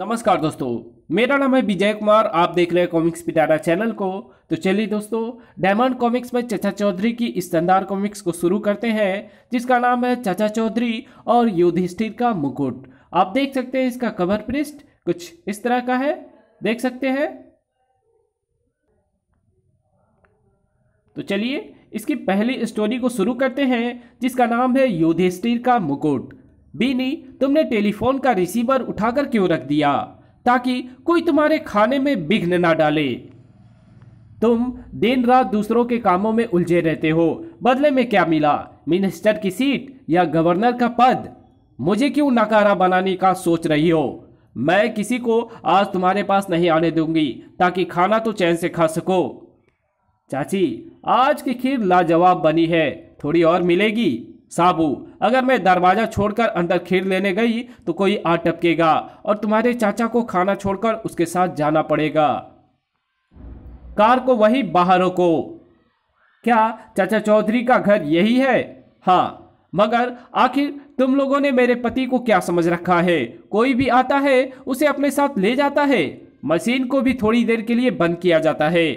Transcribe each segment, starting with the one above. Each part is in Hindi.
नमस्कार दोस्तों मेरा नाम है विजय कुमार आप देख रहे हैं कॉमिक्स पिटारा चैनल को तो चलिए दोस्तों डायमंड कॉमिक्स में चचा चौधरी की इस शानदार कॉमिक्स को शुरू करते हैं जिसका नाम है चचा चौधरी और युधिष्ठिर का मुकुट आप देख सकते हैं इसका कवर पृष्ठ कुछ इस तरह का है देख सकते हैं तो चलिए इसकी पहली स्टोरी को शुरू करते हैं जिसका नाम है युधिष्ठिर का मुकुट बीनी तुमने टेलीफोन का रिसीवर उठाकर क्यों रख दिया ताकि कोई तुम्हारे खाने में विघ्न ना डाले तुम दिन रात दूसरों के कामों में उलझे रहते हो बदले में क्या मिला मिनिस्टर की सीट या गवर्नर का पद मुझे क्यों नकारा बनाने का सोच रही हो मैं किसी को आज तुम्हारे पास नहीं आने दूंगी ताकि खाना तो चैन से खा सको चाची आज की खीर लाजवाब बनी है थोड़ी और मिलेगी साबू अगर मैं दरवाज़ा छोड़कर अंदर खीर लेने गई तो कोई आ टपकेगा और तुम्हारे चाचा को खाना छोड़कर उसके साथ जाना पड़ेगा कार को वही बाहर रोको क्या चाचा चौधरी का घर यही है हाँ मगर आखिर तुम लोगों ने मेरे पति को क्या समझ रखा है कोई भी आता है उसे अपने साथ ले जाता है मशीन को भी थोड़ी देर के लिए बंद किया जाता है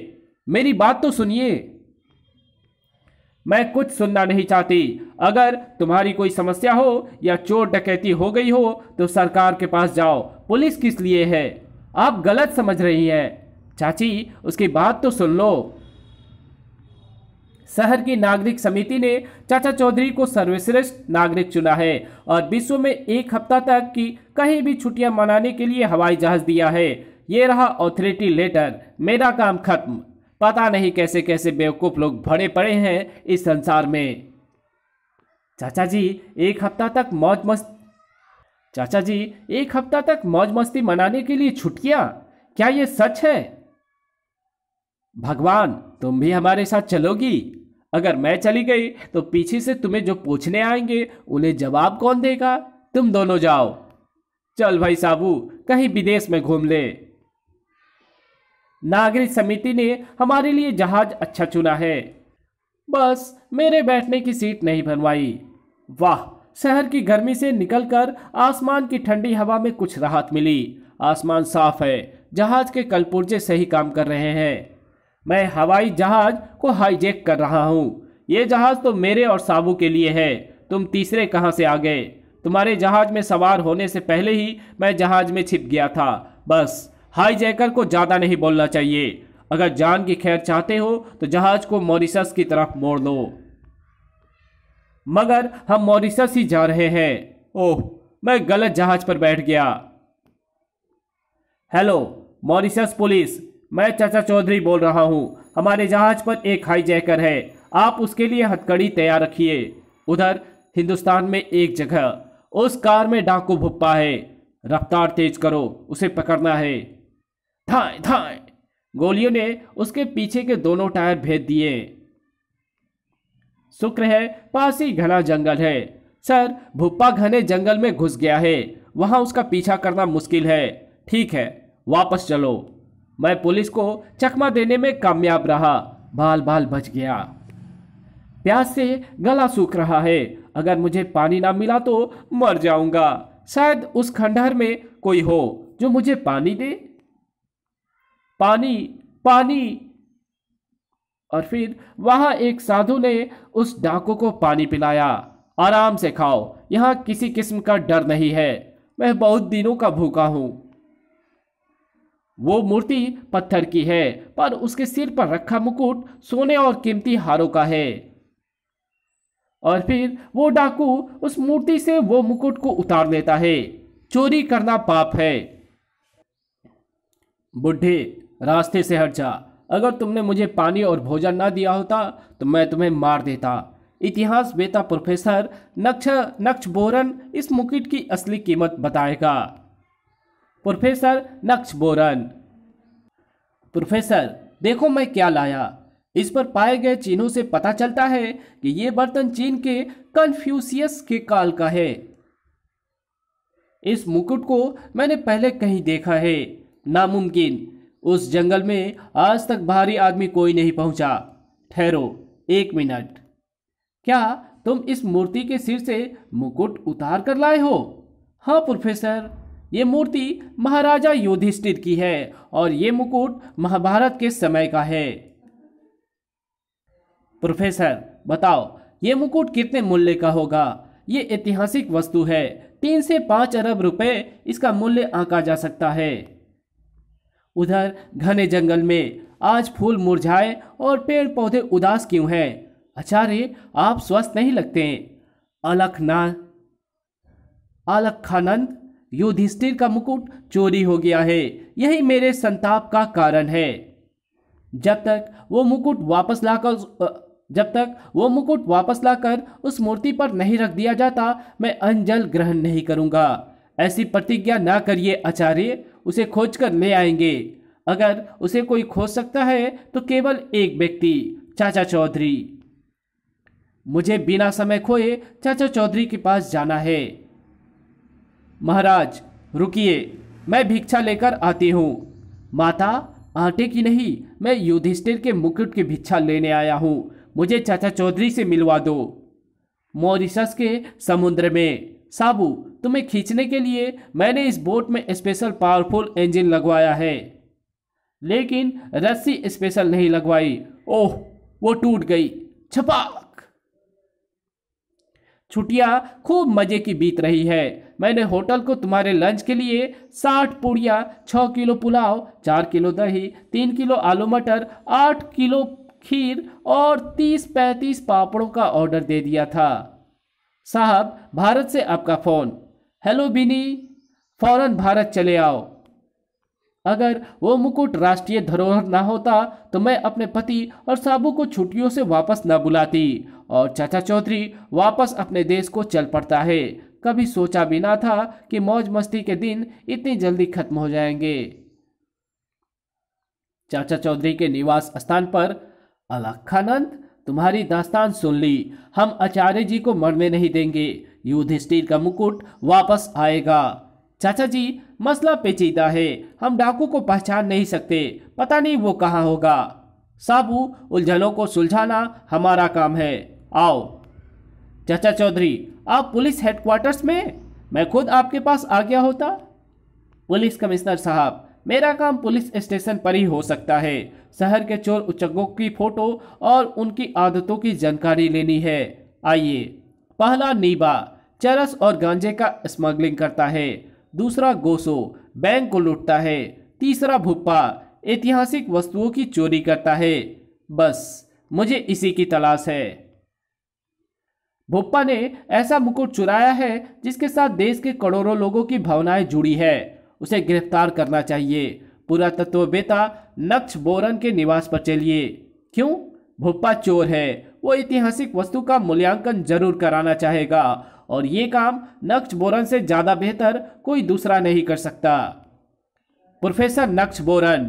मेरी बात तो सुनिए मैं कुछ सुनना नहीं चाहती अगर तुम्हारी कोई समस्या हो या चोर डकैती हो गई हो तो सरकार के पास जाओ पुलिस किस लिए है आप गलत समझ रही हैं चाची उसकी बात तो सुन लो शहर की नागरिक समिति ने चाचा चौधरी को सर्वश्रेष्ठ नागरिक चुना है और विश्व में एक हफ्ता तक की कहीं भी छुट्टियां मनाने के लिए हवाई जहाज दिया है ये रहा ऑथोरिटी लेटर मेरा काम खत्म पता नहीं कैसे कैसे बेवकूफ़ लोग भरे पड़े हैं इस संसार में चाचा जी एक हफ्ता तक मौज मस्त चाचा जी एक हफ्ता तक मौज मस्ती मनाने के लिए छुट्टियाँ क्या ये सच है भगवान तुम भी हमारे साथ चलोगी अगर मैं चली गई तो पीछे से तुम्हें जो पूछने आएंगे उन्हें जवाब कौन देगा तुम दोनों जाओ चल भाई साबू कहीं विदेश में घूम ले नागरिक समिति ने हमारे लिए जहाज अच्छा चुना है बस मेरे बैठने की सीट नहीं बनवाई वाह शहर की गर्मी से निकलकर आसमान की ठंडी हवा में कुछ राहत मिली आसमान साफ है जहाज के कलपुर्जे सही काम कर रहे हैं मैं हवाई जहाज को हाईजेक कर रहा हूँ ये जहाज तो मेरे और साबू के लिए है तुम तीसरे कहाँ से आ गए तुम्हारे जहाज में सवार होने से पहले ही मैं जहाज में छिप गया था बस हाईजैकर को ज़्यादा नहीं बोलना चाहिए अगर जान की खैर चाहते हो तो जहाज को मॉरिशस की तरफ मोड़ दो मगर हम मॉरिशस ही जा रहे हैं ओह मैं गलत जहाज पर बैठ गया हेलो मॉरिशस पुलिस मैं चाचा चौधरी बोल रहा हूँ हमारे जहाज पर एक हाईजैकर है आप उसके लिए हथकड़ी तैयार रखिए उधर हिंदुस्तान में एक जगह उस कार में डाकू भुप्पा है रफ्तार तेज करो उसे पकड़ना है थाए थाए गोलियों ने उसके पीछे के दोनों टायर भेद दिए शुक्र है पास ही घना जंगल है सर भुप्पा घने जंगल में घुस गया है वहां उसका पीछा करना मुश्किल है ठीक है वापस चलो मैं पुलिस को चकमा देने में कामयाब रहा बाल बाल बच गया प्यास से गला सूख रहा है अगर मुझे पानी ना मिला तो मर जाऊंगा शायद उस खंडहर में कोई हो जो मुझे पानी दे पानी पानी और फिर वहां एक साधु ने उस डाकू को पानी पिलाया आराम से खाओ यहां किसी किस्म का डर नहीं है मैं बहुत दिनों का भूखा हूं वो मूर्ति पत्थर की है पर उसके सिर पर रखा मुकुट सोने और कीमती हारों का है और फिर वो डाकू उस मूर्ति से वो मुकुट को उतार लेता है चोरी करना पाप है बुढ़े रास्ते से हट जा अगर तुमने मुझे पानी और भोजन ना दिया होता तो मैं तुम्हें मार देता इतिहास बेता प्रोफेसर नक्ष नक्ष बोरन इस मुकुट की असली कीमत बताएगा प्रोफेसर नक्ष बोरन प्रोफेसर देखो मैं क्या लाया इस पर पाए गए चिन्हों से पता चलता है कि ये बर्तन चीन के कन्फ्यूसियस के काल का है इस मुकुट को मैंने पहले कहीं देखा है नामुमकिन उस जंगल में आज तक भारी आदमी कोई नहीं पहुंचा ठहरो एक मिनट क्या तुम इस मूर्ति के सिर से मुकुट उतार कर लाए हो हाँ प्रोफेसर ये मूर्ति महाराजा युधिष्ठिर की है और ये मुकुट महाभारत के समय का है प्रोफेसर बताओ ये मुकुट कितने मूल्य का होगा ये ऐतिहासिक वस्तु है तीन से पांच अरब रुपए इसका मूल्य आंका जा सकता है उधर घने जंगल में आज फूल मुरझाए और पेड़ पौधे उदास क्यों हैं आचार्य आप स्वस्थ नहीं लगते अलखना अलखानंद युधिष्ठिर का मुकुट चोरी हो गया है यही मेरे संताप का कारण है जब तक वो मुकुट वापस लाकर जब तक वो मुकुट वापस लाकर उस मूर्ति पर नहीं रख दिया जाता मैं अंजल ग्रहण नहीं करूंगा ऐसी प्रतिज्ञा ना करिए आचार्य उसे खोज कर ले आएंगे अगर उसे कोई खोज सकता है तो केवल एक व्यक्ति चाचा चौधरी मुझे बिना समय खोए चाचा चौधरी के पास जाना है महाराज रुकिए मैं भिक्षा लेकर आती हूँ माता आटे की नहीं मैं युधिष्ठिर के मुकुट की भिक्षा लेने आया हूँ मुझे चाचा चौधरी से मिलवा दो मॉरिशस के समुद्र में साबू तुम्हें खींचने के लिए मैंने इस बोट में स्पेशल पावरफुल इंजन लगवाया है लेकिन रस्सी स्पेशल नहीं लगवाई ओह वो टूट गई छपाक छुट्टियां खूब मजे की बीत रही है मैंने होटल को तुम्हारे लंच के लिए साठ पूड़ियाँ छः किलो पुलाव चार किलो दही तीन किलो आलू मटर आठ किलो खीर और तीस पैंतीस पापड़ों का ऑर्डर दे दिया था साहब भारत से आपका फ़ोन हेलो बिनी फौरन भारत चले आओ अगर वो मुकुट राष्ट्रीय धरोहर ना होता तो मैं अपने पति और साबू को छुट्टियों से वापस न बुलाती और चाचा चौधरी वापस अपने देश को चल पड़ता है कभी सोचा भी ना था कि मौज मस्ती के दिन इतनी जल्दी खत्म हो जाएंगे चाचा चौधरी के निवास स्थान पर अलखानंद तुम्हारी दास्तान सुन ली हम आचार्य जी को मरने नहीं देंगे युधिष्ठिर का मुकुट वापस आएगा चाचा जी मसला पेचीदा है हम डाकू को पहचान नहीं सकते पता नहीं वो कहाँ होगा साबू उलझनों को सुलझाना हमारा काम है आओ चाचा चौधरी आप पुलिस हेडक्वार्टर्स में मैं खुद आपके पास आ गया होता पुलिस कमिश्नर साहब मेरा काम पुलिस स्टेशन पर ही हो सकता है शहर के चोर उचंगों की फोटो और उनकी आदतों की जानकारी लेनी है आइए पहला नीबा चरस और गांजे का स्मगलिंग करता है दूसरा गोसो बैंक को लूटता है तीसरा भुप्पा ऐतिहासिक वस्तुओं की चोरी करता है बस मुझे इसी की तलाश है भुप्पा ने ऐसा मुकुट चुराया है जिसके साथ देश के करोड़ों लोगों की भावनाएं जुड़ी है उसे गिरफ्तार करना चाहिए पुरातत्ववेता नक्श बोरन के निवास पर चलिए क्यों भुप्पा चोर है वो ऐतिहासिक वस्तु का मूल्यांकन जरूर कराना चाहेगा और ये काम नक्श बोरन से ज़्यादा बेहतर कोई दूसरा नहीं कर सकता प्रोफेसर नक्श बोरन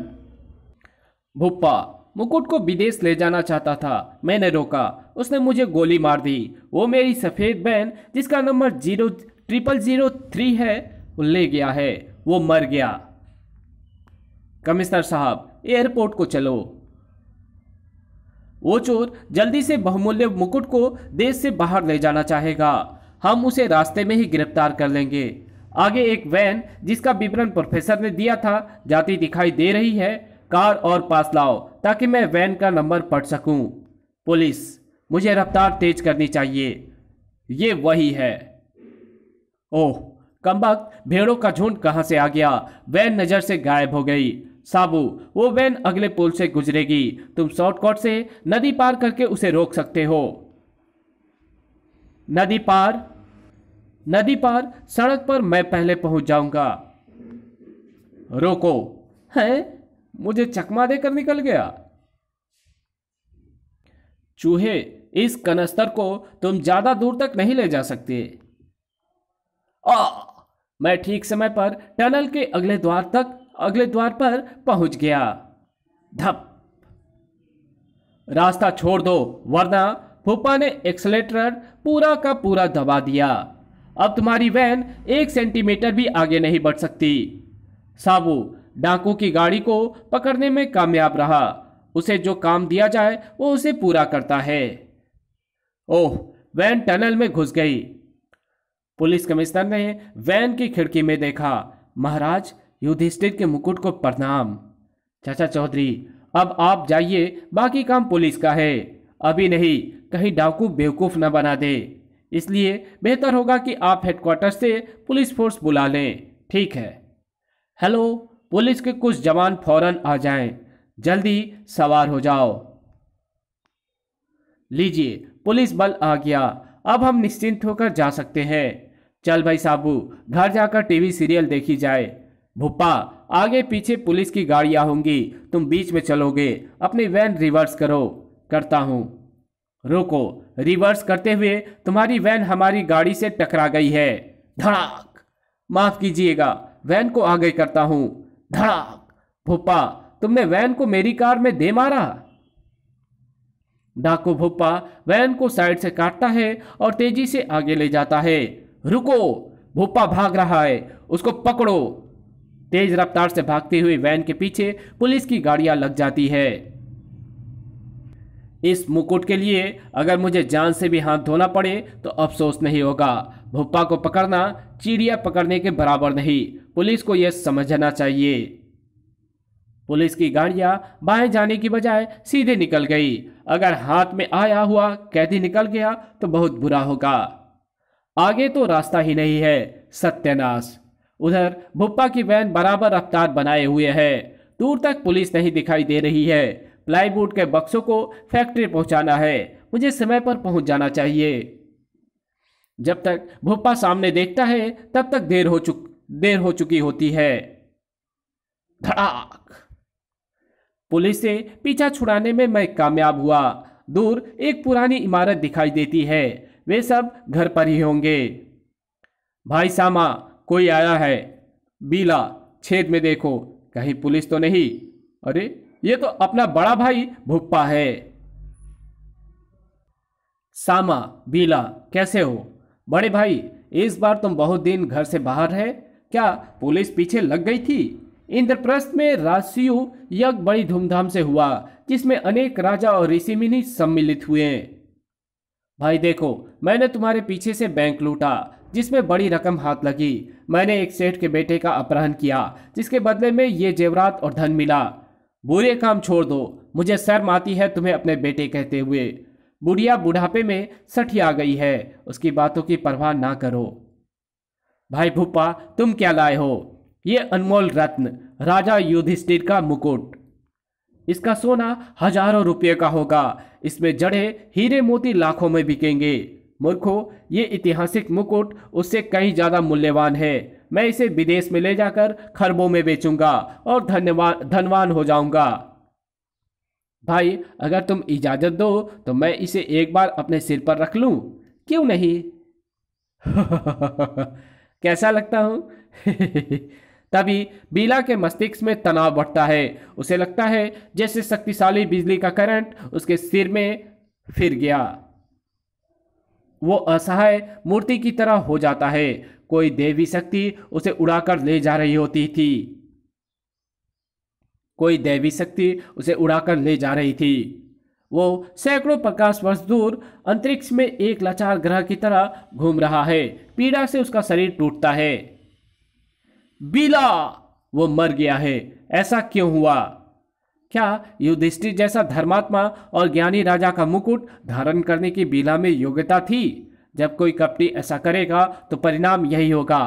भुप्पा मुकुट को विदेश ले जाना चाहता था मैंने रोका उसने मुझे गोली मार दी वो मेरी सफ़ेद बहन जिसका number zero triple zero three है ले गया है वो मर गया कमिश्नर साहब एयरपोर्ट को चलो वो चोर जल्दी से बहुमूल्य मुकुट को देश से बाहर ले जाना चाहेगा हम उसे रास्ते में ही गिरफ्तार कर लेंगे आगे एक वैन जिसका विवरण प्रोफेसर ने दिया था जाती दिखाई दे रही है कार और पास लाओ ताकि मैं वैन का नंबर पढ़ सकूं। पुलिस मुझे रफ्तार तेज करनी चाहिए ये वही है ओह कमबख्त भेड़ों का झुंड कहां से आ गया वैन नज़र से गायब हो गई साबू वो वैन अगले पुल से गुजरेगी तुम शॉर्टकट से नदी पार करके उसे रोक सकते हो नदी पार नदी पार सड़क पर मैं पहले पहुंच जाऊंगा रोको है मुझे चकमा देकर निकल गया चूहे इस कनस्तर को तुम ज्यादा दूर तक नहीं ले जा सकते आ, मैं ठीक समय पर टनल के अगले द्वार तक अगले द्वार पर पहुंच गया धप रास्ता छोड़ दो वरना फूफा ने एक्सलेटर पूरा का पूरा दबा दिया अब तुम्हारी वैन एक सेंटीमीटर भी आगे नहीं बढ़ सकती साबू डाकू की गाड़ी को पकड़ने में कामयाब रहा उसे जो काम दिया जाए वो उसे पूरा करता है ओह वैन टनल में घुस गई पुलिस कमिश्नर ने वैन की खिड़की में देखा महाराज युधिष्ठिर के मुकुट को प्रणाम चाचा चौधरी अब आप जाइए बाकी काम पुलिस का है अभी नहीं कहीं डाकू बेवकूफ़ न बना दे इसलिए बेहतर होगा कि आप हेडक्वार्टर से पुलिस फोर्स बुला लें ठीक है हेलो पुलिस के कुछ जवान फौरन आ जाएं जल्दी सवार हो जाओ लीजिए पुलिस बल आ गया अब हम निश्चिंत होकर जा सकते हैं चल भाई साबू घर जाकर टीवी सीरियल देखी जाए भुप्पा आगे पीछे पुलिस की गाड़ियाँ होंगी तुम बीच में चलोगे अपनी वैन रिवर्स करो करता हूँ रोको रिवर्स करते हुए तुम्हारी वैन हमारी गाड़ी से टकरा गई है धड़ाक माफ कीजिएगा वैन को आगे करता हूँ धड़ाक भुप्पा तुमने वैन को मेरी कार में दे मारा डाकू भुप्पा वैन को साइड से काटता है और तेजी से आगे ले जाता है रुको भुप्पा भाग रहा है उसको पकड़ो तेज रफ्तार से भागते हुए वैन के पीछे पुलिस की गाड़ियां लग जाती है इस मुकुट के लिए अगर मुझे जान से भी हाथ धोना पड़े तो अफसोस नहीं होगा भुप्पा को पकड़ना चिड़िया पकड़ने के बराबर नहीं पुलिस को यह समझना चाहिए पुलिस की गाड़ियां बाएं जाने की बजाय सीधे निकल गई अगर हाथ में आया हुआ कैदी निकल गया तो बहुत बुरा होगा आगे तो रास्ता ही नहीं है सत्यानाश उधर भुप्पा की वैन बराबर रफ्तार बनाए हुए है दूर तक पुलिस नहीं दिखाई दे रही है प्लाईवुड के बक्सों को फैक्ट्री पहुंचाना है मुझे समय पर पहुंच जाना चाहिए जब तक भुप्पा सामने देखता है तब तक देर हो चुक देर हो चुकी होती है धड़ाक पुलिस से पीछा छुड़ाने में मैं कामयाब हुआ दूर एक पुरानी इमारत दिखाई देती है वे सब घर पर ही होंगे भाई सामा कोई आया है बीला छेद में देखो कहीं पुलिस तो नहीं अरे ये तो अपना बड़ा भाई भुप्पा है सामा बीला कैसे हो बड़े भाई इस बार तुम बहुत दिन घर से बाहर है क्या पुलिस पीछे लग गई थी इंद्रप्रस्थ में राजस्यु यज्ञ बड़ी धूमधाम से हुआ जिसमें अनेक राजा और मिनि सम्मिलित हुए भाई देखो मैंने तुम्हारे पीछे से बैंक लूटा जिसमें बड़ी रकम हाथ लगी मैंने एक सेठ के बेटे का अपहरण किया जिसके बदले में ये जेवरात और धन मिला बुरे काम छोड़ दो मुझे शर्म आती है तुम्हें अपने बेटे कहते हुए बुढ़िया बुढ़ापे में सठी आ गई है उसकी बातों की परवाह ना करो भाई भूपा तुम क्या लाए हो ये अनमोल रत्न राजा युधिष्ठिर का मुकुट इसका सोना हजारों रुपये का होगा इसमें जड़े हीरे मोती लाखों में बिकेंगे मूर्खो ये ऐतिहासिक मुकुट उससे कहीं ज़्यादा मूल्यवान है मैं इसे विदेश में ले जाकर खरबों में बेचूंगा और धन्यवाद धनवान हो जाऊंगा भाई अगर तुम इजाज़त दो तो मैं इसे एक बार अपने सिर पर रख लू क्यों नहीं कैसा लगता हूँ तभी बीला के मस्तिष्क में तनाव बढ़ता है उसे लगता है जैसे शक्तिशाली बिजली का करंट उसके सिर में फिर गया वो असहाय मूर्ति की तरह हो जाता है कोई देवी शक्ति उसे उड़ाकर ले जा रही होती थी कोई देवी शक्ति उसे उड़ाकर ले जा रही थी वो सैकड़ों प्रकाश वर्ष दूर अंतरिक्ष में एक लाचार ग्रह की तरह घूम रहा है पीड़ा से उसका शरीर टूटता है बिला वो मर गया है ऐसा क्यों हुआ क्या युधिष्ठिर जैसा धर्मात्मा और ज्ञानी राजा का मुकुट धारण करने की बीला में योग्यता थी जब कोई कपटी ऐसा करेगा तो परिणाम यही होगा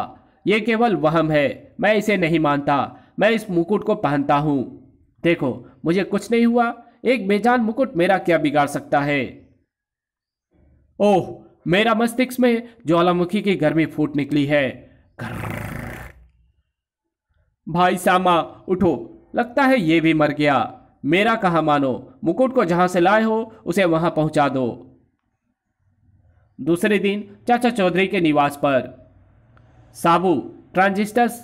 ये केवल वहम है मैं इसे नहीं मानता मैं इस मुकुट को पहनता हूँ देखो मुझे कुछ नहीं हुआ एक बेजान मुकुट मेरा क्या बिगाड़ सकता है ओह मेरा मस्तिष्क में ज्वालामुखी की गर्मी फूट निकली है भाई सामा उठो लगता है ये भी मर गया मेरा कहा मानो मुकुट को जहाँ से लाए हो उसे वहाँ पहुँचा दो दूसरे दिन चाचा चौधरी के निवास पर साबू ट्रांजिस्टर्स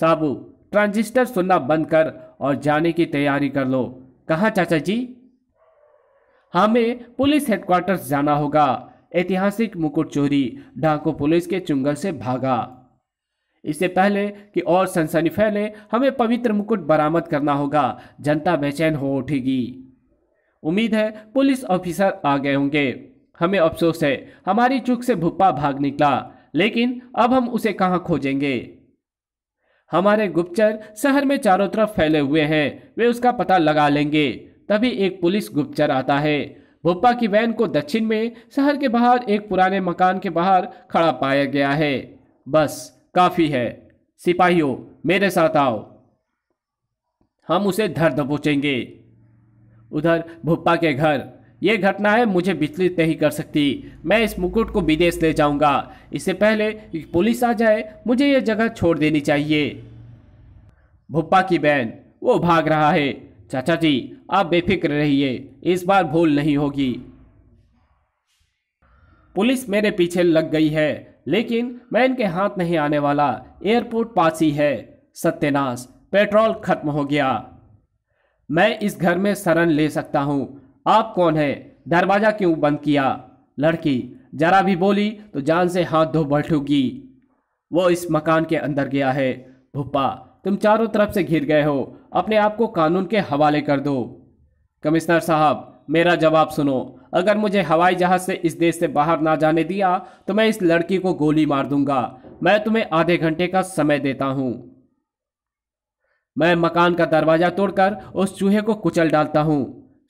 साबू ट्रांजिस्टर सुनना बंद कर और जाने की तैयारी कर लो कहाँ चाचा जी हमें पुलिस हेडक्वार्टर्स जाना होगा ऐतिहासिक मुकुट चोरी ढाको पुलिस के चुंगल से भागा इससे पहले कि और सनसनी फैले हमें पवित्र मुकुट बरामद करना होगा जनता बेचैन हो उठेगी उम्मीद है पुलिस ऑफिसर आ गए होंगे हमें अफसोस है हमारी चूक से भुप्पा भाग निकला लेकिन अब हम उसे कहाँ खोजेंगे हमारे गुप्तचर शहर में चारों तरफ फैले हुए हैं वे उसका पता लगा लेंगे तभी एक पुलिस गुप्तचर आता है भुप्पा की वैन को दक्षिण में शहर के बाहर एक पुराने मकान के बाहर खड़ा पाया गया है बस काफ़ी है सिपाहियों मेरे साथ आओ हम उसे धर दबोचेंगे उधर भुप्पा के घर यह घटना है मुझे विचलित नहीं कर सकती मैं इस मुकुट को विदेश ले जाऊंगा इससे पहले पुलिस आ जाए मुझे यह जगह छोड़ देनी चाहिए भुप्पा की बहन वो भाग रहा है चाचा जी आप बेफिक्र रहिए इस बार भूल नहीं होगी पुलिस मेरे पीछे लग गई है लेकिन मैं इनके हाथ नहीं आने वाला एयरपोर्ट पास ही है सत्यनाश पेट्रोल खत्म हो गया मैं इस घर में शरण ले सकता हूँ आप कौन है दरवाजा क्यों बंद किया लड़की जरा भी बोली तो जान से हाथ धो बैठूगी वो इस मकान के अंदर गया है भुप्पा तुम चारों तरफ से घिर गए हो अपने आप को कानून के हवाले कर दो कमिश्नर साहब मेरा जवाब सुनो अगर मुझे हवाई जहाज से इस देश से बाहर ना जाने दिया तो मैं इस लड़की को गोली मार दूंगा मैं तुम्हें आधे घंटे का समय देता हूं मैं मकान का दरवाजा तोड़कर उस चूहे को कुचल डालता हूं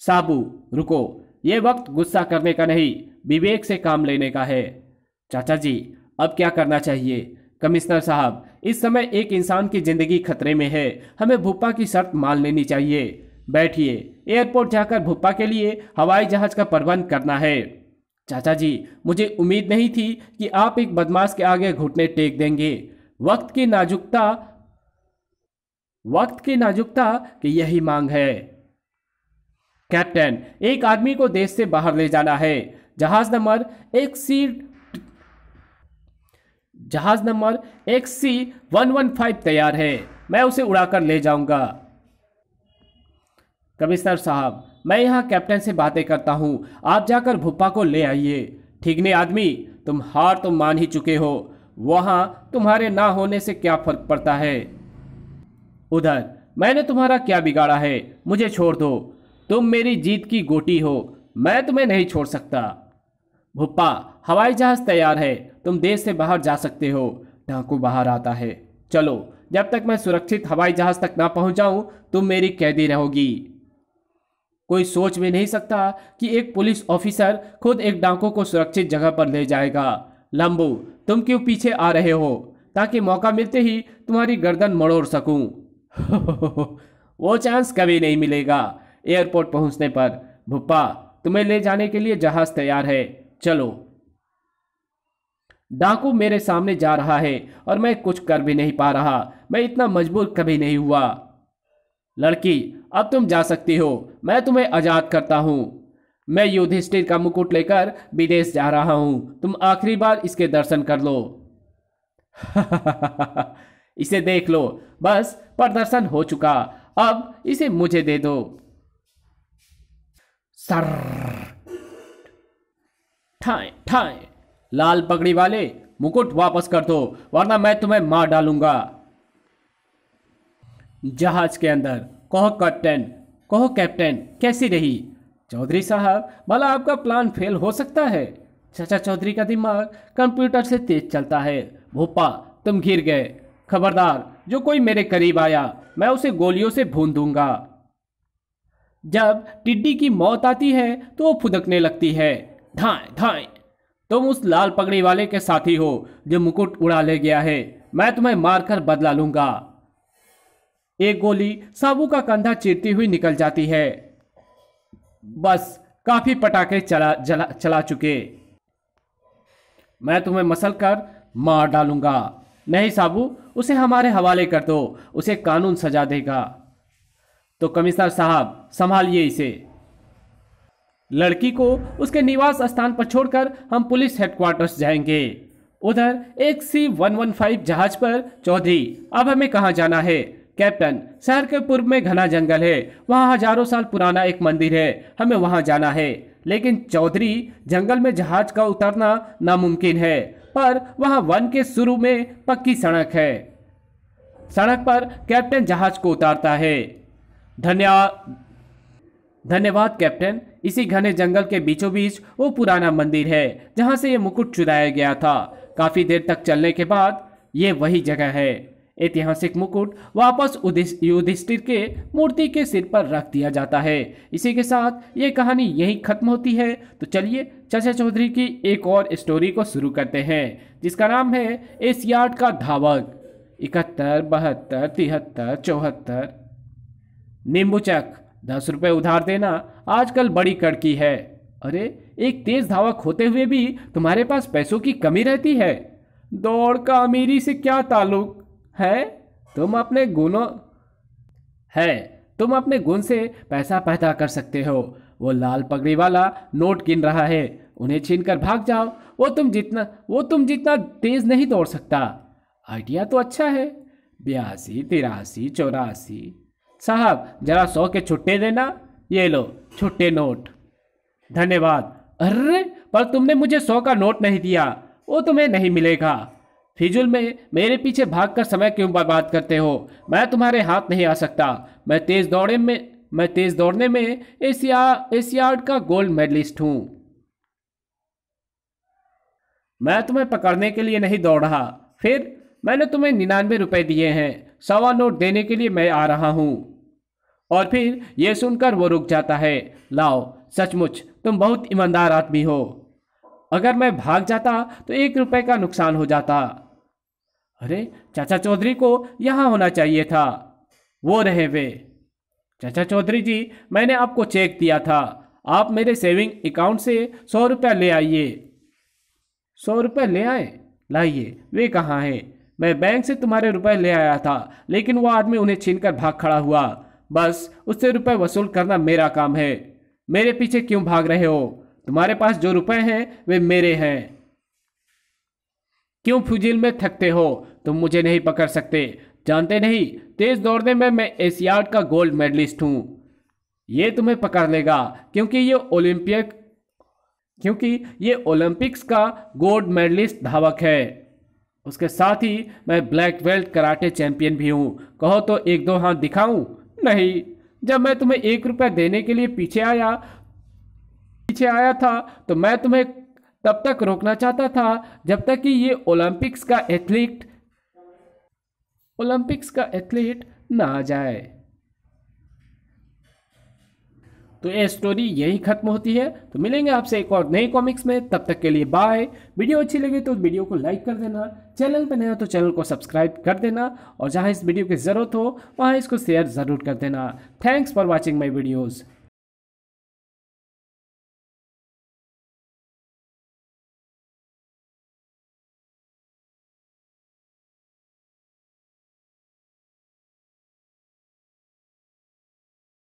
साबू रुको ये वक्त गुस्सा करने का नहीं विवेक से काम लेने का है चाचा जी अब क्या करना चाहिए कमिश्नर साहब इस समय एक इंसान की जिंदगी खतरे में है हमें भूपा की शर्त मान लेनी चाहिए बैठिए एयरपोर्ट जाकर भोपा के लिए हवाई जहाज का प्रबंध करना है चाचा जी मुझे उम्मीद नहीं थी कि आप एक बदमाश के आगे घुटने टेक देंगे वक्त की नाजुकता वक्त की नाजुकता की यही मांग है कैप्टन एक आदमी को देश से बाहर ले जाना है जहाज नंबर एक सी जहाज नंबर एक सी वन वन फाइव तैयार है मैं उसे उड़ाकर ले जाऊंगा कमिश्नर साहब मैं यहाँ कैप्टन से बातें करता हूँ आप जाकर भुप्पा को ले आइए ठीक नहीं आदमी तुम हार तो मान ही चुके हो वहाँ तुम्हारे ना होने से क्या फर्क पड़ता है उधर मैंने तुम्हारा क्या बिगाड़ा है मुझे छोड़ दो तुम मेरी जीत की गोटी हो मैं तुम्हें नहीं छोड़ सकता भुप्पा हवाई जहाज तैयार है तुम देश से बाहर जा सकते हो डाकू बाहर आता है चलो जब तक मैं सुरक्षित हवाई जहाज तक ना पहुंच जाऊं तुम मेरी कैदी रहोगी कोई सोच भी नहीं सकता कि एक पुलिस ऑफिसर खुद एक डाकू को सुरक्षित जगह पर ले जाएगा लंबू तुम क्यों पीछे आ रहे हो ताकि मौका मिलते ही तुम्हारी गर्दन मड़ोड़ सकूं वो चांस कभी नहीं मिलेगा एयरपोर्ट पहुंचने पर भुप्पा तुम्हें ले जाने के लिए जहाज तैयार है चलो डाकू मेरे सामने जा रहा है और मैं कुछ कर भी नहीं पा रहा मैं इतना मजबूर कभी नहीं हुआ लड़की अब तुम जा सकती हो मैं तुम्हें आज़ाद करता हूँ मैं युधिष्ठिर का मुकुट लेकर विदेश जा रहा हूँ तुम आखिरी बार इसके दर्शन कर लो इसे देख लो बस प्रदर्शन हो चुका अब इसे मुझे दे दो सर ठाए ठाए लाल पगड़ी वाले मुकुट वापस कर दो वरना मैं तुम्हें मार डालूंगा जहाज के अंदर कहो कैप्टन कहो कैप्टन कैसी रही चौधरी साहब भला आपका प्लान फेल हो सकता है चाचा चौधरी का दिमाग कंप्यूटर से तेज चलता है भोपा तुम घिर गए खबरदार जो कोई मेरे करीब आया मैं उसे गोलियों से भून दूंगा जब टिड्डी की मौत आती है तो वो फुदकने लगती है धाए धाए तुम उस लाल पगड़ी वाले के साथी हो जो मुकुट उड़ा ले गया है मैं तुम्हें मारकर बदला लूंगा एक गोली साबू का कंधा चीरती हुई निकल जाती है बस काफी पटाखे चला जला चला चुके मैं तुम्हें मसल कर मार डालूंगा नहीं साबू उसे हमारे हवाले कर दो उसे कानून सजा देगा तो कमिश्नर साहब संभालिए इसे लड़की को उसके निवास स्थान पर छोड़कर हम पुलिस हेडक्वार्टर्स जाएंगे उधर एक सी वन वन फाइव जहाज पर चौधरी अब हमें कहाँ जाना है कैप्टन शहर के पूर्व में घना जंगल है वहाँ हजारों साल पुराना एक मंदिर है हमें वहाँ जाना है लेकिन चौधरी जंगल में जहाज का उतरना नामुमकिन है पर वहाँ वन के शुरू में पक्की सड़क है सड़क पर कैप्टन जहाज को उतारता है धन्यवाद धन्यवाद कैप्टन इसी घने जंगल के बीचों बीच वो पुराना मंदिर है जहाँ से ये मुकुट चुराया गया था काफ़ी देर तक चलने के बाद ये वही जगह है ऐतिहासिक मुकुट वापस युधिष्ठिर के मूर्ति के सिर पर रख दिया जाता है इसी के साथ ये कहानी यही खत्म होती है तो चलिए चचा चौधरी की एक और स्टोरी को शुरू करते हैं जिसका नाम है यार्ड का धावक इकहत्तर बहत्तर तिहत्तर चौहत्तर नींबूचक दस रुपये उधार देना आजकल बड़ी कड़की है अरे एक तेज धावक होते हुए भी तुम्हारे पास पैसों की कमी रहती है दौड़ का अमीरी से क्या ताल्लुक है तुम अपने गुणों है तुम अपने गुण से पैसा पैदा कर सकते हो वो लाल पगड़ी वाला नोट गिन रहा है उन्हें छीन कर भाग जाओ वो तुम जितना वो तुम जितना तेज नहीं दौड़ सकता आइडिया तो अच्छा है बयासी तिरासी चौरासी साहब जरा सौ के छुट्टे देना ये लो छुट्टे नोट धन्यवाद अरे पर तुमने मुझे सौ का नोट नहीं दिया वो तुम्हें नहीं मिलेगा फिजूल में मेरे पीछे भागकर समय क्यों बर्बाद करते हो मैं तुम्हारे हाथ नहीं आ सकता मैं तेज दौड़े में मैं तेज दौड़ने में एशिया एशियाड का गोल्ड मेडलिस्ट हूँ मैं तुम्हें पकड़ने के लिए नहीं दौड़ रहा फिर मैंने तुम्हें निन्यानवे रुपए दिए हैं सवा नोट देने के लिए मैं आ रहा हूँ और फिर यह सुनकर वो रुक जाता है लाओ सचमुच तुम बहुत ईमानदार आदमी हो अगर मैं भाग जाता तो एक रुपए का नुकसान हो जाता अरे चाचा चौधरी को यहाँ होना चाहिए था वो रहे वे चाचा चौधरी जी मैंने आपको चेक दिया था आप मेरे सेविंग अकाउंट से सौ रुपया ले आइए सौ रुपये ले आए लाइए वे कहाँ हैं मैं बैंक से तुम्हारे रुपए ले आया था लेकिन वह आदमी उन्हें छीनकर भाग खड़ा हुआ बस उससे रुपए वसूल करना मेरा काम है मेरे पीछे क्यों भाग रहे हो तुम्हारे पास जो रुपए हैं वे मेरे हैं क्यों फुजिल में थकते हो तुम मुझे नहीं पकड़ सकते जानते नहीं तेज दौड़ने में मैं एशियाड का गोल्ड मेडलिस्ट हूँ ये तुम्हें पकड़ लेगा क्योंकि ये ओलंपिक क्योंकि ये ओलंपिक्स का गोल्ड मेडलिस्ट धावक है उसके साथ ही मैं ब्लैक बेल्ट कराटे चैंपियन भी हूँ कहो तो एक दो हाथ दिखाऊं नहीं जब मैं तुम्हें एक रुपया देने के लिए पीछे आया पीछे आया था तो मैं तुम्हें तब तक रोकना चाहता था जब तक कि ये ओलंपिक्स का एथलीट ओलंपिक्स का एथलीट ना जाए तो ये स्टोरी यही खत्म होती है तो मिलेंगे आपसे एक और नई कॉमिक्स में तब तक के लिए बाय वीडियो अच्छी लगी तो वीडियो को लाइक कर देना चैनल पर नया तो चैनल को सब्सक्राइब कर देना और जहां इस वीडियो की ज़रूरत हो वहां इसको शेयर ज़रूर कर देना thanks for watching my videos